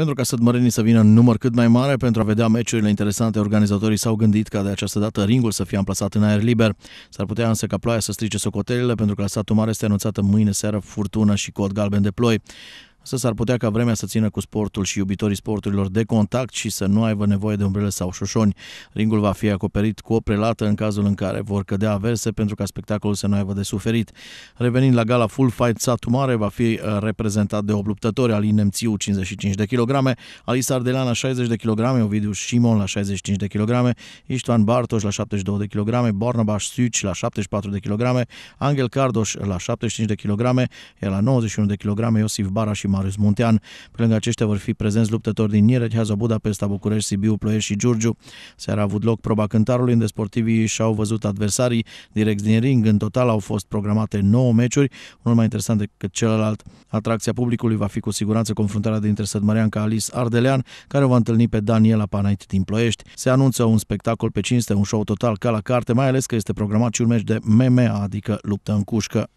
Pentru ca sădmărenii să vină în număr cât mai mare pentru a vedea meciurile interesante, organizatorii s-au gândit ca de această dată ringul să fie amplasat în aer liber. S-ar putea însă ca ploaia să strice socotelile pentru că la satul mare este anunțată mâine seară furtună și cod galben de ploi. Să s-ar putea ca vremea să țină cu sportul și iubitorii sporturilor de contact și să nu aibă nevoie de umbrele sau șoșoni. Ringul va fi acoperit cu o prelată în cazul în care vor cădea averse pentru ca spectacolul să nu aibă de suferit. Revenind la gala Full Fight Satu Mare, va fi uh, reprezentat de 8 luptători, Alin Nemțiu 55 de kg, Alisa Ardeleana 60 de kg, Ovidiu Simon la 65 de kg, Istvan Bartoș la 72 de kg, Barnabas Suci la 74 de kg, Angel Cardoș la 75 de kg, iar la 91 de kg Iosif Bara și Marius Muntean. Pe lângă aceștia vor fi prezenți luptători din Niereț, Haza, Budapesta, București, Sibiu, Ploiești și Giurgiu. Seara a avut loc proba cântarului, unde sportivii și-au văzut adversarii direct din ring. În total au fost programate 9 meciuri, unul mai interesant decât celălalt. Atracția publicului va fi cu siguranță confruntarea dintre Sădmăreanca Alice Ardelean, care o va întâlni pe Daniela Panait din Ploiești. Se anunță un spectacol pe cinste, un show total ca la carte, mai ales că este programat și un meci de MMA, adică luptă în cușcă.